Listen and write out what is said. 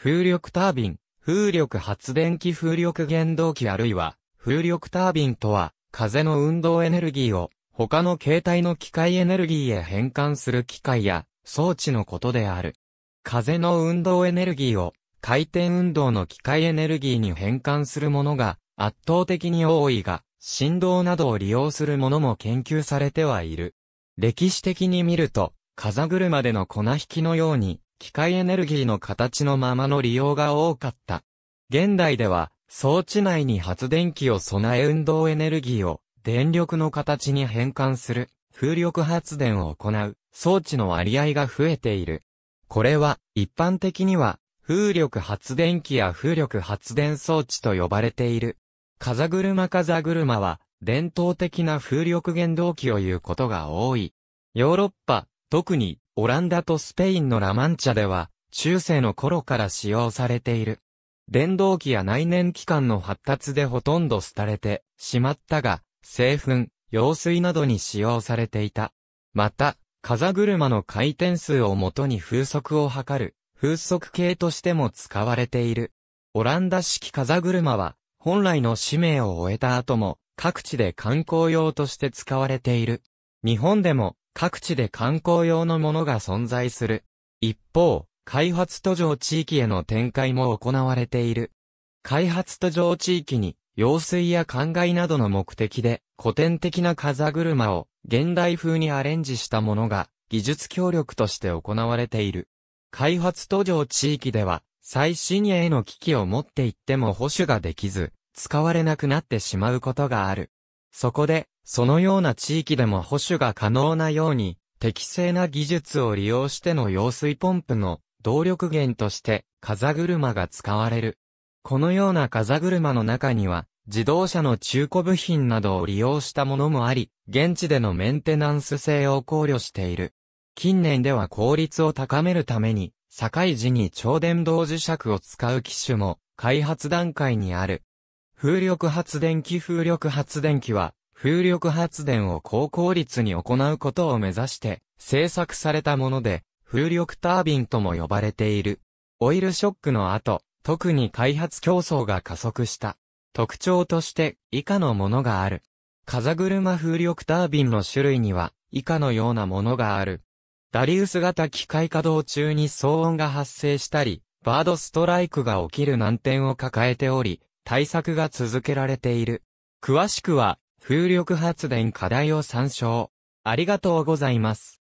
風力タービン、風力発電機風力原動機あるいは、風力タービンとは、風の運動エネルギーを、他の形態の機械エネルギーへ変換する機械や、装置のことである。風の運動エネルギーを、回転運動の機械エネルギーに変換するものが、圧倒的に多いが、振動などを利用するものも研究されてはいる。歴史的に見ると、風車での粉引きのように、機械エネルギーの形のままの利用が多かった。現代では、装置内に発電機を備え運動エネルギーを電力の形に変換する風力発電を行う装置の割合が増えている。これは一般的には風力発電機や風力発電装置と呼ばれている。風車風車は伝統的な風力原動機を言うことが多い。ヨーロッパ、特にオランダとスペインのラマンチャでは、中世の頃から使用されている。電動機や内燃機関の発達でほとんど廃れてしまったが、製粉、用水などに使用されていた。また、風車の回転数をもとに風速を測る、風速計としても使われている。オランダ式風車は、本来の使命を終えた後も、各地で観光用として使われている。日本でも、各地で観光用のものが存在する。一方、開発途上地域への展開も行われている。開発途上地域に、用水や灌漑などの目的で、古典的な風車を現代風にアレンジしたものが、技術協力として行われている。開発途上地域では、最新鋭の機器を持って行っても保守ができず、使われなくなってしまうことがある。そこで、そのような地域でも保守が可能なように、適正な技術を利用しての揚水ポンプの動力源として風車が使われる。このような風車の中には自動車の中古部品などを利用したものもあり、現地でのメンテナンス性を考慮している。近年では効率を高めるために、境時に超電導磁石を使う機種も開発段階にある。風力発電機風力発電機は風力発電を高効率に行うことを目指して製作されたもので、風力タービンとも呼ばれている。オイルショックの後、特に開発競争が加速した。特徴として以下のものがある。風車風力タービンの種類には以下のようなものがある。ダリウス型機械稼働中に騒音が発生したり、バードストライクが起きる難点を抱えており、対策が続けられている。詳しくは風力発電課題を参照。ありがとうございます。